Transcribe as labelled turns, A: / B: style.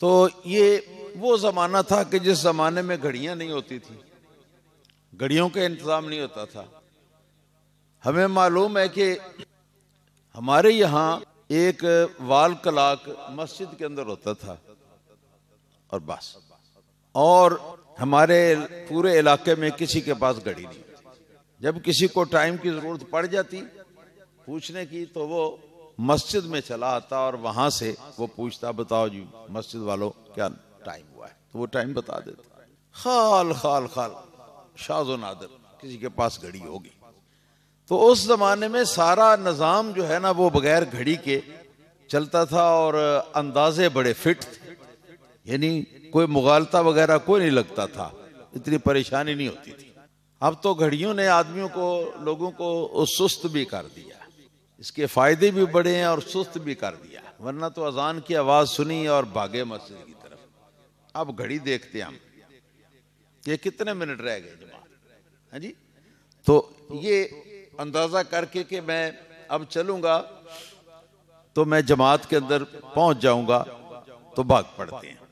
A: तो ये वो ज़माना था कि जिस ज़माने में घड़ियां नहीं होती थी घड़ियों का इंतज़ाम नहीं होता था हमें मालूम है कि हमारे यहाँ एक वाल कलाक मस्जिद के अंदर होता था और बस और हमारे पूरे इलाके में किसी के पास घड़ी नहीं जब किसी को टाइम की ज़रूरत पड़ जाती पूछने की तो वो मस्जिद में चला आता और वहां से वो पूछता बताओ जी मस्जिद वालों क्या टाइम हुआ है तो वो टाइम बता देता खाल खाल खाल शाहजो नादर किसी के पास घड़ी होगी तो उस जमाने में सारा निज़ाम जो है ना वो बगैर घड़ी के चलता था और अंदाजे बड़े फिट थे यानी कोई मुगालता वगैरह कोई नहीं लगता था इतनी परेशानी नहीं होती थी अब तो घड़ियों ने आदमियों को लोगों को सुस्त भी कर दिया इसके फायदे भी बड़े हैं और सुस्त भी कर दिया वरना तो अजान की आवाज़ सुनी और भागे मस्जिद की तरफ अब घड़ी देखते हम ये कितने मिनट रह गए जमा है हाँ जी तो ये अंदाज़ा करके कि मैं अब चलूंगा तो मैं जमात के अंदर पहुंच जाऊंगा तो भाग पड़ते हैं